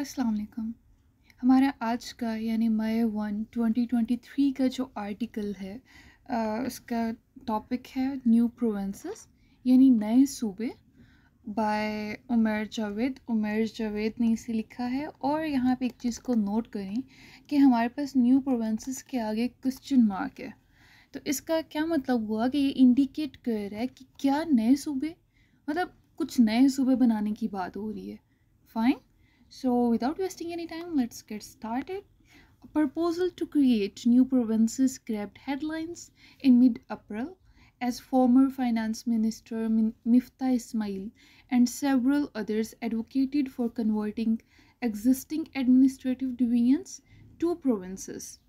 अस्सलाम वालेकुम हमारा आज का यानी मई वन 2023 का जो आर्टिकल है आ, उसका टॉपिक है न्यू प्रोवेंसेस यानी नए सूबे बाय उमर जावेद उमर जावेद ने इसे लिखा है और यहाँ पे एक चीज़ को नोट करें कि हमारे पास न्यू प्रोवेंसेस के आगे क्वेश्चन मार्क है तो इसका क्या मतलब हुआ कि ये इंडिकेट कर रहा है कि क्या नए सूबे मतलब कुछ नए सूबे बनाने की बात हो रही है fine So without wasting any time, let's get started. A proposal to create new provinces grabbed headlines in mid-April as former Finance Minister Mifta Ismail and several others advocated for converting existing administrative divisions to provinces.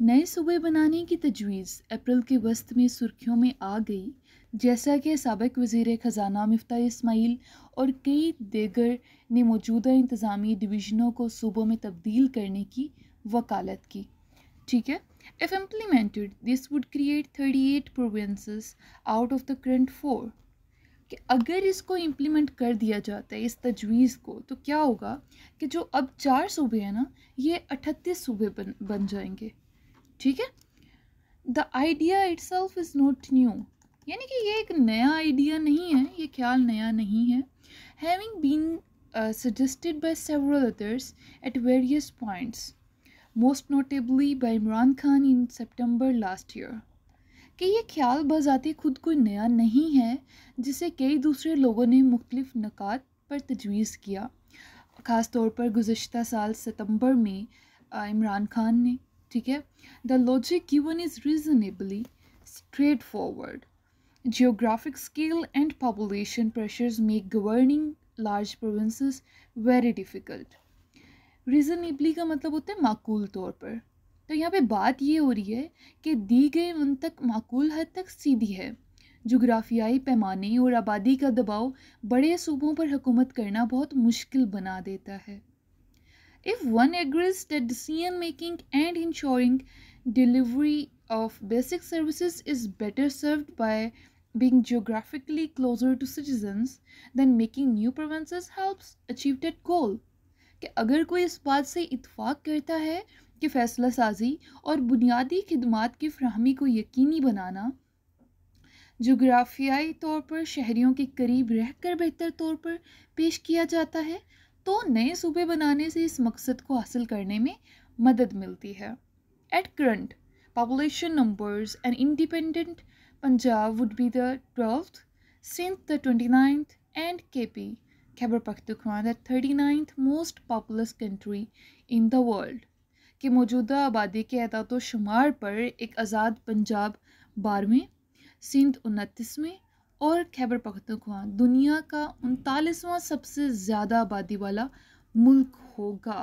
नए सूबे बनाने की तजवीज़ अप्रैल के वस्त में सुर्खियों में आ गई जैसा कि सबक वजीर ख़जाना मफ्ता इसमाइल और कई देगर ने मौजूदा इंतज़ामी डिवीज़नों को सूबों में तब्दील करने की वकालत की ठीक है if implemented this would create thirty eight provinces out of the current four कि अगर इसको इम्प्लीमेंट कर दिया जाता है इस तजवीज़ को तो क्या होगा कि जो अब चार सूबे हैं ना ये अठतीस सूबे बन बन जाएंगे ठीक है the idea itself is not new यानी कि ये एक नया आइडिया नहीं है ये ख्याल नया नहीं है having been suggested by several others at various points most notably by Imran Khan in September last year कि ये ख्याल बजाते खुद कोई नया नहीं है जिसे कई दूसरे लोगों ने मुख्तफ नकात पर तजवीज़ किया ख़ास तौर पर गुज्त साल सितंबर में uh, इमरान खान ने ठीक है the logic given is reasonably straightforward geographic scale and population pressure make governing large province very difficult reasonably का मतलब होता है माकूल तौर पर तो यहाँ पे बात ये हो रही है कि दी गई उन तक माकूल हद तक सीधी है जोग्राफियाई पैमाने और आबादी का दबाव बड़े सूबों पर हुकूमत करना बहुत मुश्किल बना देता है If one agrees that decision making and ensuring delivery of basic services is better served by being geographically closer to citizens, then making new provinces helps achieve that goal. कि अगर कोई इस बात से इतफाक़ करता है कि फ़ैसला साजी और बुनियादी खदमात की फ्राहमी को यकीनी बनाना जोग्राफियाई तौर पर शहरीों के करीब रहकर बेहतर तौर पर पेश किया जाता है तो नए सूबे बनाने से इस मकसद को हासिल करने में मदद मिलती है at current population numbers and independent Punjab would be the twelfth Sindh the twenty ninth and K P Khyber Pakhtunkhwa the thirty ninth most populous country in the world के मौजूदा आबादी के अदादोशुमार पर एक आज़ाद पंजाब बारहवें सिंध उनतीसवें और खैबर पखतखवा दुनिया का उनतालीसवां सबसे ज़्यादा आबादी वाला मुल्क होगा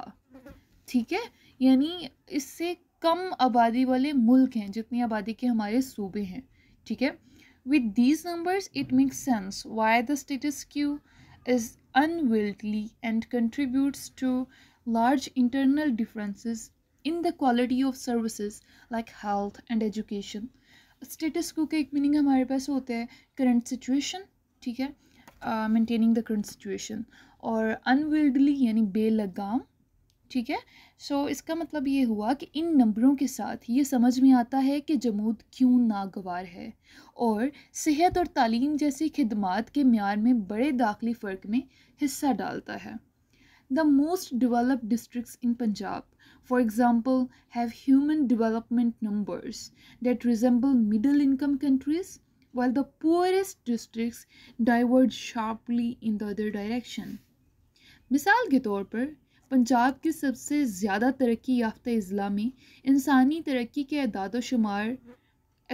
ठीक है यानी इससे कम आबादी वाले मुल्क हैं जितनी आबादी के हमारे सूबे हैं ठीक है with these numbers it makes sense why the status quo is unwieldy and contributes to large internal differences in the quality of services like health and education status quo का एक मीनिंग हमारे पास होता है करंट सिचुएशन ठीक है maintaining the current situation और अनविल्डली यानी बेलगाम ठीक है सो so, इसका मतलब ये हुआ कि इन नंबरों के साथ ये समझ में आता है कि जमूद क्यों नागवार है और सेहत और तालीम जैसी खिदमत के म्यार में बड़े दाखिली फ़र्क में हिस्सा डालता है the most developed districts in Punjab, for example, have human development numbers that resemble middle income countries, while the poorest districts diverge sharply in the other direction. मिसाल के तौर पर पंजाब के सबसे ज़्यादा तरक्की याफ्ता अज़ला में इंसानी तरक्की के अदाद शुमार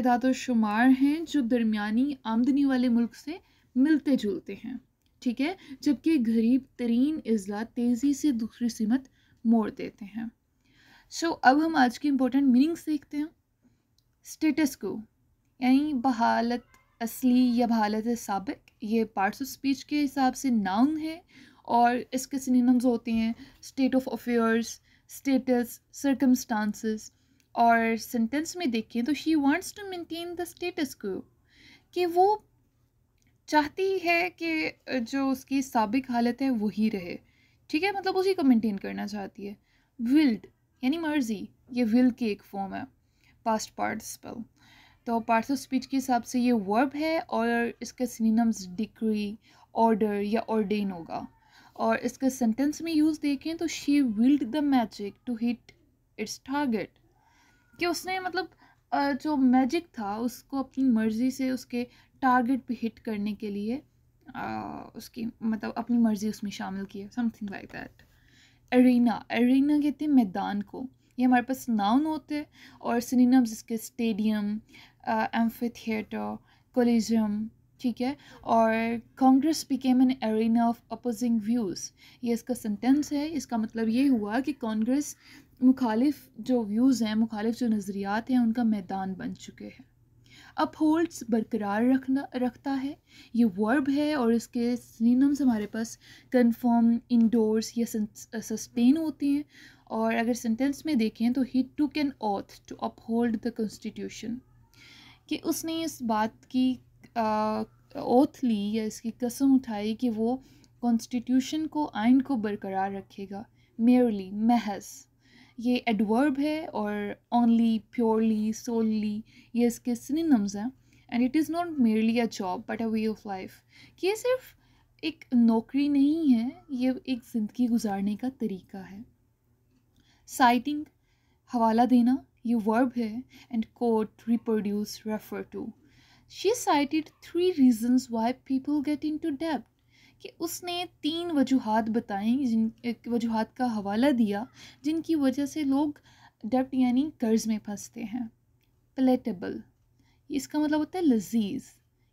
अदाद शुमार हैं जो दरमियानी आमदनी वाले मुल्क से मिलते जुलते हैं ठीक है जबकि गरीब तरीन अजला तेज़ी से दूसरी सीमत मोड़ देते हैं सो so, अब हम आज की इम्पोर्टेंट मीनिंग्स देखते हैं स्टेटस को यानी बहालत असली या बहालत सबक ये पार्ट्स ऑफ स्पीच के हिसाब से नाउन है और इसके सिनेम्स होते हैं state of affairs status circumstances और सेंटेंस में देखें तो she wants to maintain the status quo कि वो चाहती है कि जो उसकी सबक हालत है वही रहे ठीक है मतलब उसी को मेंटेन करना चाहती है विल्ड यानी मर्जी ये विल की एक फॉर्म है पास्ट पार्टिसिपल तो पार्ट्स ऑफ स्पीच के हिसाब से ये वर्ब है और इसके सिनिनम्स डिग्री ऑर्डर या ऑर्डेन होगा और इसके सेंटेंस में यूज़ देखें तो she wielded the magic to hit its target कि उसने मतलब जो मैजिक था उसको अपनी मर्ज़ी से उसके टारगेट पे हिट करने के लिए आ, उसकी मतलब अपनी मर्ज़ी उसमें शामिल की है something like that arena arena कहते हैं मैदान को ये हमारे पास नाउन होते हैं और सिनिनम्स जिसके स्टेडियम एम्फी थिएटर कोलिजियम ठीक है और Congress became an arena of opposing views ये इसका सेंटेंस है इसका मतलब ये हुआ कि कांग्रेस मुखालिफ जो व्यूज़ हैं मुखालिफ जो नज़रियात हैं उनका मैदान बन चुके हैं अपहोल्ड्स बरकरार रखना रखता है ये वर्ब है और इसके सिनोनिम्स हमारे पास कन्फर्म इंडोर्स या सस्टेन होते हैं और अगर सेंटेंस में देखें तो he took an oath to uphold the constitution कि उसने इस बात की ओथ ली या इसकी कसम उठाई कि वो कॉन्स्टिट्यूशन को आइन को बरकरार रखेगा मेयरली महज ये एडवर्ब है और ओनली प्योरली सोलली ये इसके सिनिनम्स हैं and it is not merely a job but a way of life कि ये सिर्फ एक नौकरी नहीं है ये एक ज़िंदगी गुजारने का तरीका है साइटिंग हवाला देना ये वर्ब है and quote reproduce refer to she cited three reasons why people get into depth कि उसने तीन वजूहत बताई जिन वजूहत का हवाला दिया जिनकी वजह से लोग डेप्ट यानी कर्ज़ में फंसते हैं पलेटेबल इसका मतलब होता है लजीज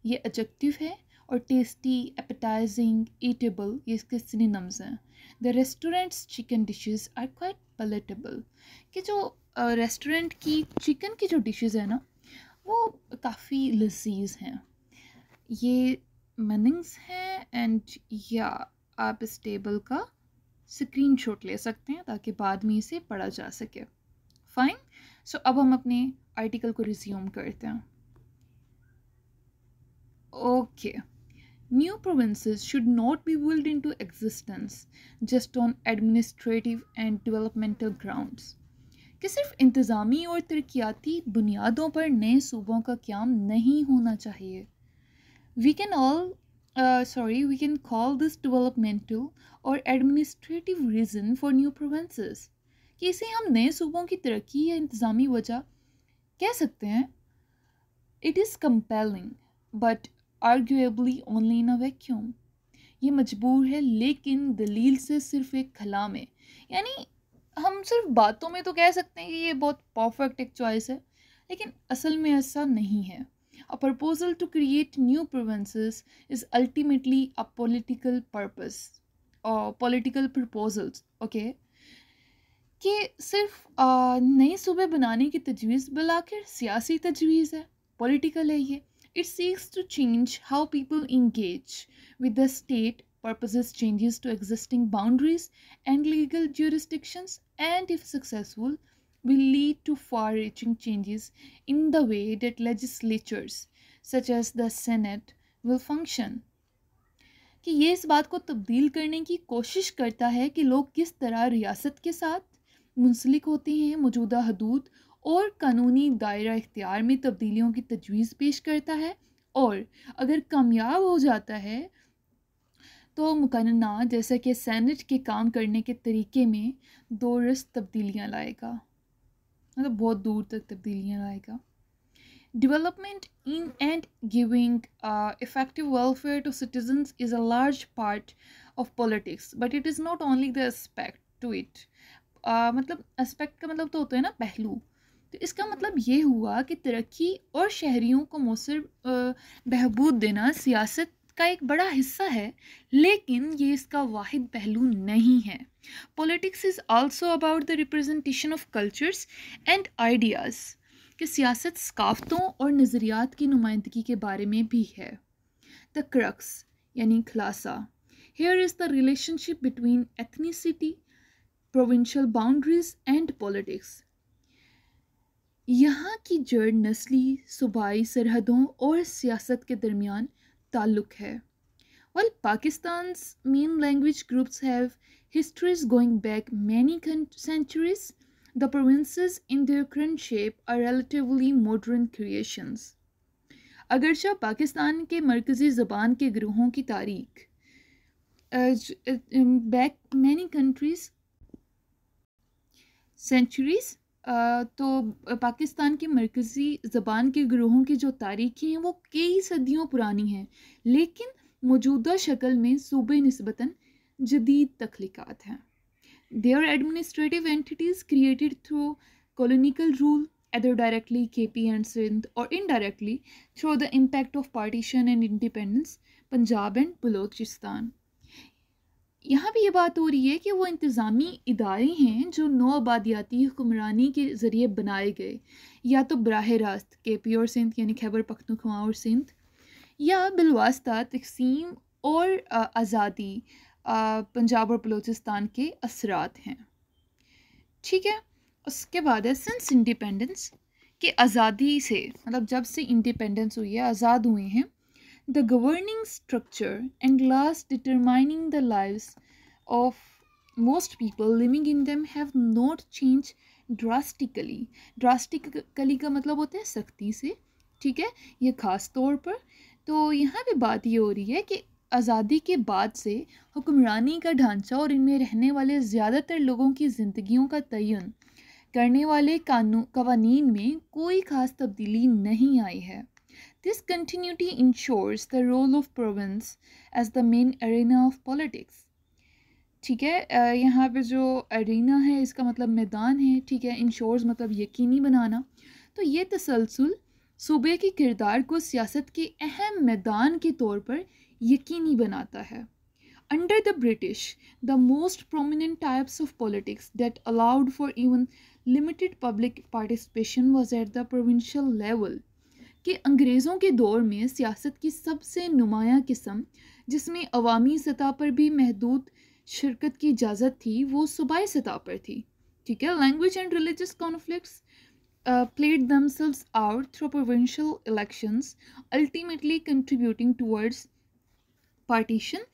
ये एडजेक्टिव है और टेस्टी एपेटाइजिंग ईटेबल ये इसके सिनेम्स हैं the restaurant's chicken dishes are quite palatable कि जो रेस्टोरेंट uh, की चिकन की जो डिशेस हैं ना वो काफ़ी लजीज हैं ये मनिंग्स हैं एंड या आप इस टेबल का स्क्रीनशॉट ले सकते हैं ताकि बाद में इसे पढ़ा जा सके फाइन सो so, अब हम अपने आर्टिकल को रिज्यूम करते हैं okay new provinces should not be willed into existence just on administrative and developmental grounds कि सिर्फ इंतज़ामी और तरक्याती बुनियादों पर नए सूबों का क्याम नहीं होना चाहिए We can all uh, sorry, we can call this developmental और administrative reason for new provinces. कि इसे हम नए सूबों की तरक्की या इंतज़ामी वजह कह सकते हैं it is compelling but arguably only in a vacuum ये मजबूर है लेकिन दलील से सिर्फ एक खला में यानी हम सिर्फ बातों में तो कह सकते हैं कि ये बहुत परफेक्ट एक चॉइस है लेकिन असल में ऐसा नहीं है A proposal to create new provinces is ultimately a political purpose or political proposals. Okay. कि सिर्फ नए सूबे बनाने की तजवीज़ बलाकर सियासी तजवीज़ है पॉलिटिकल है ये it seeks to change how people engage with purposes changes to existing boundaries and legal jurisdictions and if successful will lead to far reaching changes in the way that legislatures, such as the Senate, will function. कि ये इस बात को तब्दील करने की कोशिश करता है कि लोग किस तरह रियासत के साथ मुंसलिक होते हैं मौजूदा हदूद और कानूनी दायरा इख्तियार में तब्दीलियों की तजवीज़ पेश करता है और अगर कामयाब हो जाता है तो मुकन्ना जैसे कि सैनट के काम करने के तरीके में दो रस्त तब्दीलियाँ लाएगा मतलब बहुत दूर तक तब्दीलियाँ लाएगा development in and giving effective welfare to citizens is a large part of politics but it is not only the aspect to it मतलब एस्पेक्ट का मतलब तो होता है ना पहलू तो इसका मतलब ये हुआ कि तरक्की और शहरीों को मौसर uh, बहबूद देना सियासत का एक बड़ा हिस्सा है लेकिन ये इसका वाहिद पहलू नहीं है politics is also about the representation of cultures and ideas कि सियासत सकाफ़तों और नज़रियात की नुमाइंदगी के बारे में भी है द क्रक्स यानी खुलासा here is the relationship between ethnicity provincial boundaries and politics यहाँ की जड़ नस्ली सूबाई सरहदों और सियासत के दरमियान ताल्लुक है well Pakistan main language groups have history going back many centuries the provinces in their current shape are relatively modern creations अगरचा पाकिस्तान के मरकजी ज़बान के ग्रोहों की तारीख बैक मैनी कंट्रीज सेंचुरीज तो पाकिस्तान के मरकज़ी ज़बान के ग्रोहों की जो तारीखी हैं वो कई सदियों पुरानी हैं लेकिन मौजूदा शक्ल में सूबे नस्बता जदीद तख्लीक़ात हैं they're administrative entities created through colonial rule either directly K P and Sindh और indirectly through the impact of partition and independence Punjab and Balochistan यहाँ भी ये बात हो रही है कि वो इंतज़ामी इदारे हैं जो नौ आबादियाती हुक्मरानी के ज़रिए बनाए गए या तो बरह रास्त के पी और सिंध यानी खैबर पख्तनख्वा और सिंध या बिलवास्ता तकसीम और आज़ादी पंजाब और बलोचिस्तान के असरात हैं ठीक है उसके बाद है सिंस इंडिपेंडेंस के आज़ादी से मतलब जब से इंडिपेंडेंस हुई है आज़ाद हुए हैं the governing structure and class determining the lives of most people living in them have not changed drastically drastically ka matlab होता है sakti se theek hai ye khas taur par to yahan pe baat ye ho rahi hai ki आज़ादी के बाद से हुक्मरानी का ढांचा और इनमें रहने वाले ज़्यादातर लोगों की ज़िंदगियों का तयन करने वाले कानून कवानीन में कोई ख़ास तब्दीली नहीं आई है This continuity ensures the role of province as the main arena of politics. ठीक है यहाँ पे जो अरीना है इसका मतलब मैदान है ठीक है इंश्योर्स मतलब यकीनी बनाना तो ये तसलसल सूबे के किरदार को सियासत के अहम मैदान के तौर पर यकीनी बनाता है under the British, the most prominent types of politics that allowed for even limited public participation was at the provincial level. कि अंग्रेज़ों के दौर में सियासत की सबसे नुमाया किस्म जिसमें अवामी सतह पर भी महदूद शिरकत की इजाज़त थी वो सूबाई सतह पर थी ठीक है लैंग्वेज एंड रिलीजस कॉन्फ्लिक्ट्स दम themselves out through provincial elections ultimately contributing towards partition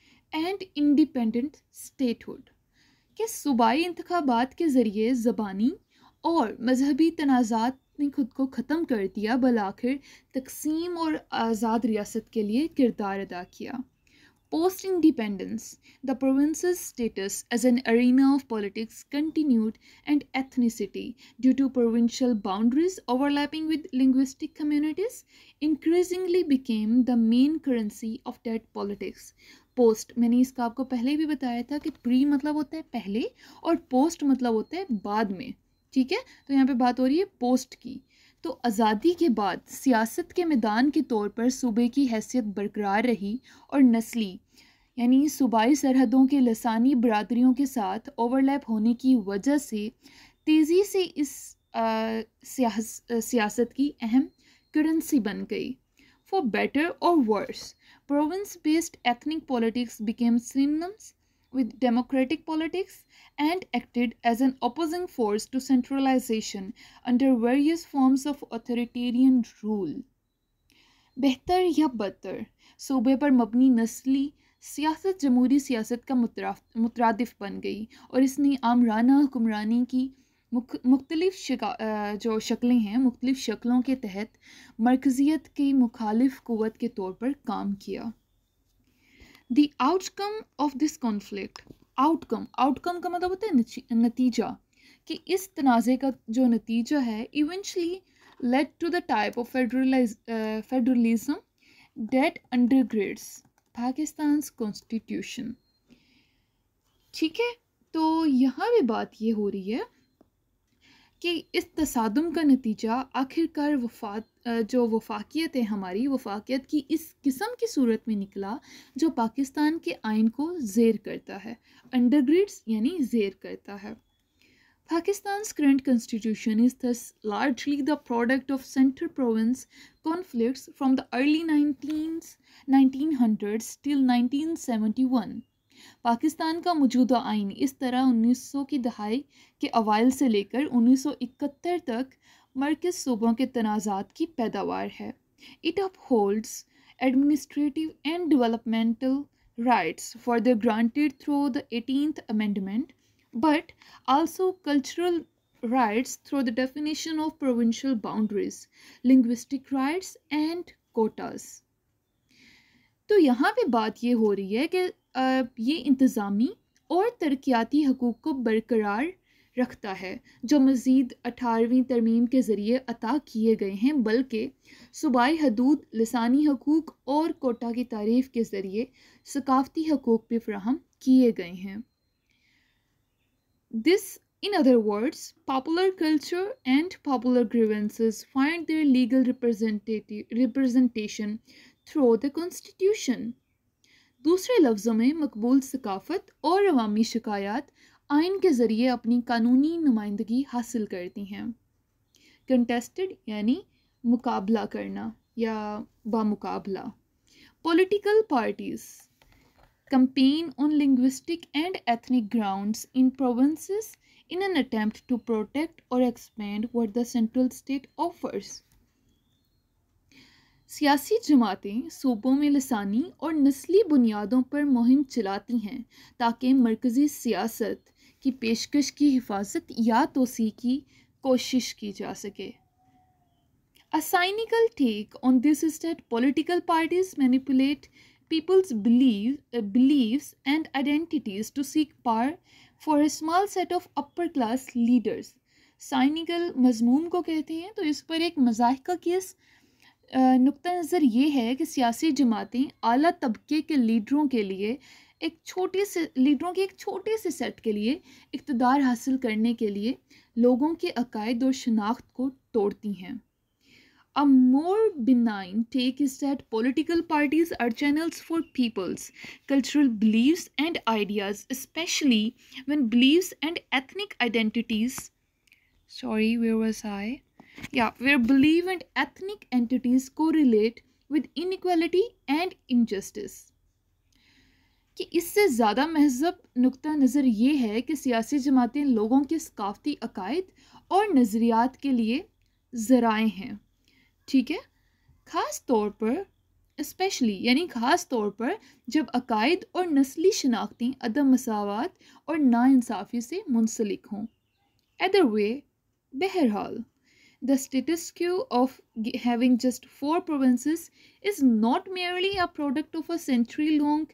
and independent statehood के सूबाई इंतबात के ज़रिए ज़बानी और मजहबी तनाज़ात अपनी खुद को ख़त्म कर दिया बल आखिर तकसीम और आज़ाद रियासत के लिए किरदार अदा किया post independence the provinces status as an arena of politics continued and ethnicity due to provincial boundaries overlapping with linguistic communities increasingly became the main currency of that politics post मैंने इसका आपको पहले भी बताया था कि प्री मतलब होता है पहले और पोस्ट मतलब होता है बाद में ठीक है तो यहाँ पे बात हो रही है पोस्ट की तो आज़ादी के बाद सियासत के मैदान के तौर पर सूबे की हैसियत बरकरार रही और नस्ली यानी सूबाई सरहदों के लसानी बरदरीों के साथ ओवरलैप होने की वजह से तेज़ी से इस आ, सियासत की अहम करेंसी बन गई फॉर बेटर और worse province based ethnic politics became synonyms with democratic politics and acted as an opposing force to centralization under various forms of authoritarian rule. बेहतर या बदतर सूबे पर मबनी नस्ली सियासत जमहूरी सियासत का मुतरदफ बन गई और इसने आमराना हुक्मरानी की मुख्तलिफ जो शक्लें हैं मुख्तलिफ शक्लों के तहत मरकज़ियत की मुखालिफ क़वत के तौर पर काम किया the outcome of this conflict outcome outcome का मतलब होता है नतीजा कि इस तनाज़े का जो नतीजा है eventually led to the type of federalize federalism that undergirds Pakistan constitution ठीक है तो यहाँ भी बात ये हो रही है कि इस तसादम का नतीजा आखिरकार वफात जो वफाकियत है हमारी वफाकियत की इस किस्म की सूरत में निकला जो पाकिस्तान के आइन को जेर करता है अंडरग्रेड्स यानी जेर करता है Pakistan current constitution is thus largely the product of central province conflict from the early nineteen nineteen hundred till nineteen seventy one Pakistan का मौजूदा आइन इस तरह उन्नीस सौ की दहाई के अवाल से लेकर उन्नीस सौ इकहत्तर तक मरकज सूबों के तनाजात की पैदावार है it upholds administrative and developmental rights for the granted through the eighteenth amendment but also cultural rights through the definition of provincial boundaries linguistic rights and quotas to yahan pe baat ye ho rahi hai ki ये इंतज़ामी और तरक्याती हकूक को बरकरार रखता है जो मज़ीद अठारहवीं तरमीम के ज़रिए अता किए गए हैं बल्कि सूबाई हदूद लसानी हकूक और कोटा की तारीफ के ज़रिए सकाफती हकूक भी फ्राहम किए गए हैं this in other words popular culture and popular grievances find their legal representative representation through the constitution दूसरे लफ्ज़ों में मकबूल सकाफत और अवामी शिकायत आइन के ज़रिए अपनी कानूनी नुमाइंदगी हासिल करती हैं कंटेस्टेड यानी मुकाबला करना या बामुकाबला political parties campaign on linguistic and ethnic grounds in provinces in an attempt to protect और expand what the central state offers सियासी जमातें सूबों में लसानी और नस्ली बुनियादों पर मुहिम चलाती हैं ताकि मरकज़ी सियासत की पेशकश की हिफाजत या तोसी की कोशिश की जा सके a cynical take on this state that political parties manipulate people's believe beliefs and identities to seek power for a small set of upper class leaders cynical मजमूम को कहते हैं तो इस पर एक मजाक का केस नुक़ नज़र ये है कि सियासी जमातें अली तबके के लीडरों के लिए एक छोटे से लीडरों के एक छोटे से सेट के लिए इकतदार हासिल करने के लिए लोगों के अकायद और शनाख्त को तोड़ती हैं a more benign take is that political parties are channels for people's cultural beliefs and ideas especially one beliefs and ethnic identities sorry where was I yeah where belief and ethnic entities correlate with inequality and injustice कि इससे ज़्यादा महजब नुक़ नज़र ये है कि सियासी जमातें लोगों के सकाफ़ती अकायद और नज़रियात के लिए ज़राए हैं ठीक है ख़ास तौर पर इस्पेशली यानी ख़ास तौर पर जब अकायद और नस्ली शनाख्तें अदम मसावत और नाानसाफ़ी से मुंसलिक हों एदर वे बहरहाल the status quo of having just four provinces is not merely a product of a century long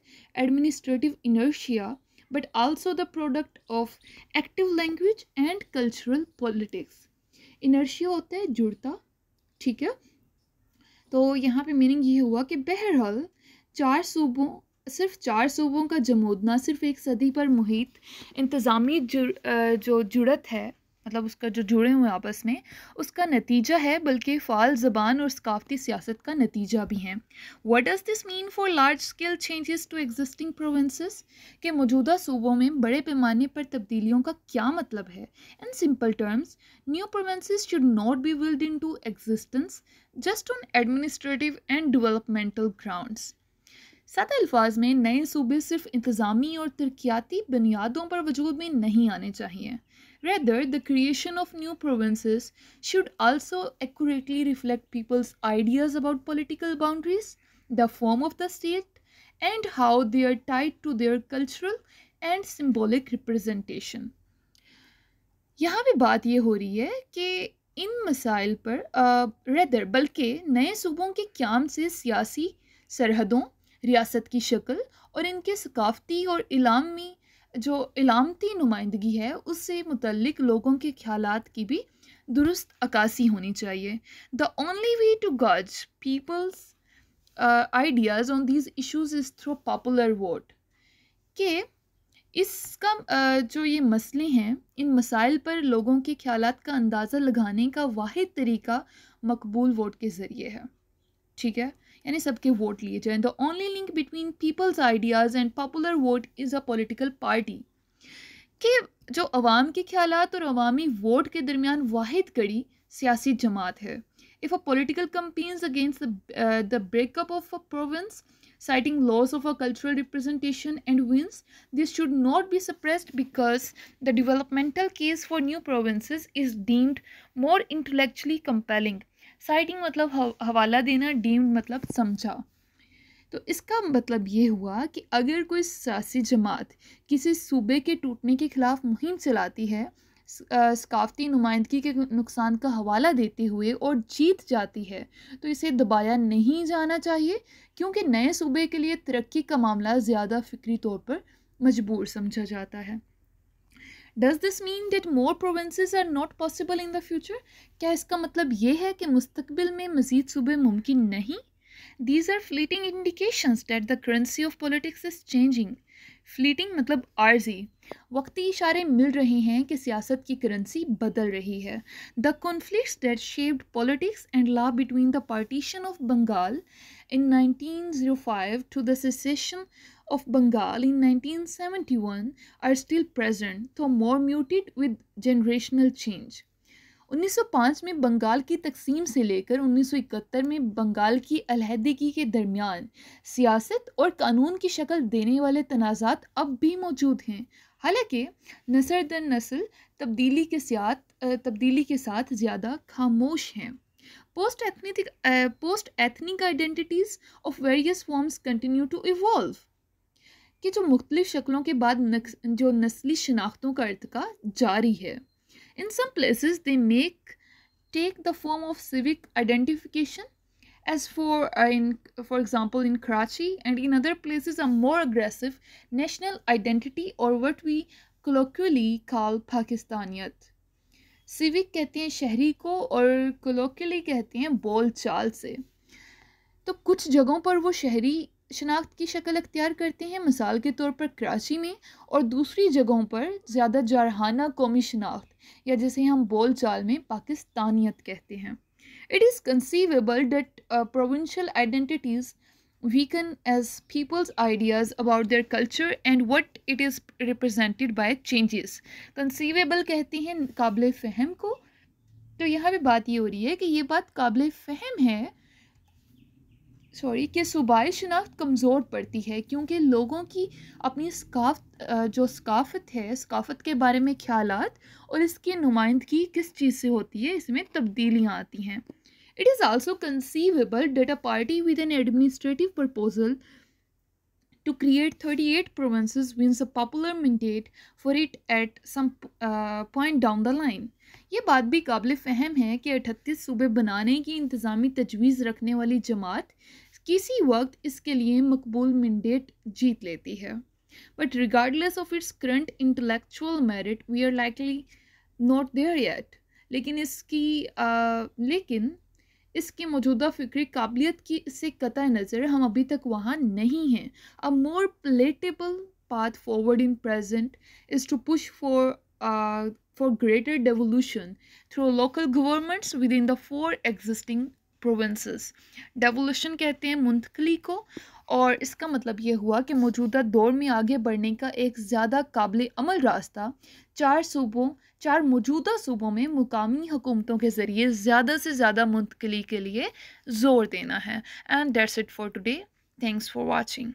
administrative inertia but also the product of active language and cultural politics inertia hota hai judta theek hai to yahan pe meaning ye hua ki बहरहाल char subon सिर्फ चार सूबों का जमोदना सिर्फ एक सदी पर मुहित इंतज़ामी जुड़, जो जुड़त है मतलब उसका जो जुड़े हुए आपस में उसका नतीजा है बल्कि फ़ाल ज़बान और सकाफती सियासत का नतीजा भी हैं what does this mean for large scale changes to existing provinces के मौजूदा सूबों में बड़े पैमाने पर तब्दीलियों का क्या मतलब है in simple terms new provinces should not be willed into existence just on administrative and developmental ground सत अल्फाज में नए सूबे सिर्फ इंतज़ामी और तरक्याती बुनियादों पर वजूद में नहीं आने चाहिए Rather, the creation of new provinces should also accurately reflect people's ideas about political boundaries, the form of the state, and how they are tied to their cultural and symbolic representation यहाँ भी बात ये हो रही है कि इन मसाइल पर रेदर बल्कि नए सूबों के क्याम से सियासी सरहदों रियासत की शक्ल और इनके सकाफ़ती और इलामी जो इलामती नुमाइंदगी है उससे मुतलक लोगों के ख्याल की भी दुरुस्त अक्सी होनी चाहिए the only way to gauge people's ideas on these issues is through popular vote के इसका uh, जो ये मसले हैं इन मसाइल पर लोगों के ख्याल का अंदाज़ा लगाने का वाद तरीका मकबूल वोट के ज़रिए है ठीक है यानी सबके वोट लिए जाएं the only link between people's ideas and popular vote is a political party कि जो अवाम के ख्याल और अवामी वोट के दरमियान वाद कड़ी सियासी जमात है if a political campaigns against the breakup of a province citing loss of a cultural representation and wins. This should not be suppressed because the developmental case for new provinces is deemed more intellectually compelling. Citing मतलब हवाला देना deemed मतलब समझा तो इसका मतलब ये हुआ कि अगर कोई सियासी जमात किसी सूबे के टूटने के खिलाफ मुहिम चलाती है सकाफती नुमाइंदगी के नुकसान का हवाला देते हुए और जीत जाती है तो इसे दबाया नहीं जाना चाहिए क्योंकि नए सूबे के लिए तरक्की का मामला ज़्यादा फ़िक्री तौर पर मजबूर समझा जाता है does this mean that more provinces are not possible in the future क्या इसका मतलब ये है कि मुस्तबिल में मजीद सूबे मुमकिन नहीं these are fleeting indication that the currency of politics is changing fleeting मतलब आर्जी वक्ती इशारे मिल रहे हैं कि सियासत की करेंसी बदल रही है the conflicts that shaped politics and law between the partition of Bengal in nineteen zero five to दिसन of Bengal in 1971 are still present, though more muted with generational change. 1905 में बंगाल की तकसीम से लेकर 1971 में बंगाल की अलहदगी के दरमियान सियासत और कानून की शक्ल देने वाले तनाज़ात अब भी मौजूद हैं हालांकि नसर दर नस्ल तब्दीली के साथ तब्दीली के साथ ज़्यादा खामोश हैं post ethnic post ethnic identities of various forms continue to evolve कि जो मुख्तलिफ़ शक्लों के बाद जो नस्ली शनाख्तों का अर्तका जारी है in some places they make take the form of civic identification as for uh, in for example in Karachi and in other places a more aggressive national identity or what we colloquially call Pakistaniyat. Civic कहते हैं शहरी को और कोलोकली कहते हैं बोल चाल से तो कुछ जगहों पर वो शहरी शनाख्त की शक्ल अख्तियार करते हैं मिसाल के तौर पर कराची में और दूसरी जगहों पर ज़्यादा जारहाना कौमी शनाख्त या जिसे हम बोल चाल में पाकिस्तानियत कहते हैं it is conceivable that provincial identities can as people's ideas about their culture and what it is represented by changes conceivable कहते हैं काबिल फ़हम को तो यहाँ पर बात ये हो रही है कि ये बात काबिल फ़हम है सॉरी कि सूबाई शनाख्त कमज़ोर पड़ती है क्योंकि लोगों की अपनी सकाफत जो सकाफत है सकाफत के बारे में ख्याल और इसकी नुमाइंदगी किस चीज़ से होती है इसमें तब्दीलियाँ आती हैं it is also conceivable that a party with an administrative proposal to create 38 provinces wins a popular mandate for it at some uh, point down the line ये बात भी काबिल फहम है कि अठतीस सूबे बनाने की इंतज़ामी तजवीज़ रखने वाली जमात किसी वक्त इसके लिए मकबूल मंडेट जीत लेती है but regardless of its current intellectual merit we are likely not there yet लेकिन इसकी आ, uh, लेकिन इसकी मौजूदा फिक्री काबिलियत की इससे कत नज़र हम अभी तक वहाँ नहीं हैं a more palatable path forward in present is to push for for greater devolution through local governments within the four existing provinces devolution कहते हैं मुंतकली को और इसका मतलब ये हुआ कि मौजूदा दौर में आगे बढ़ने का एक ज़्यादा काबिल अमल रास्ता चार सूबों चार मौजूदा सूबों में मुकामी हुकूमतों के ज़रिए ज़्यादा से ज़्यादा मुंतकली के लिए ज़ोर देना है and that's it for today thanks for watching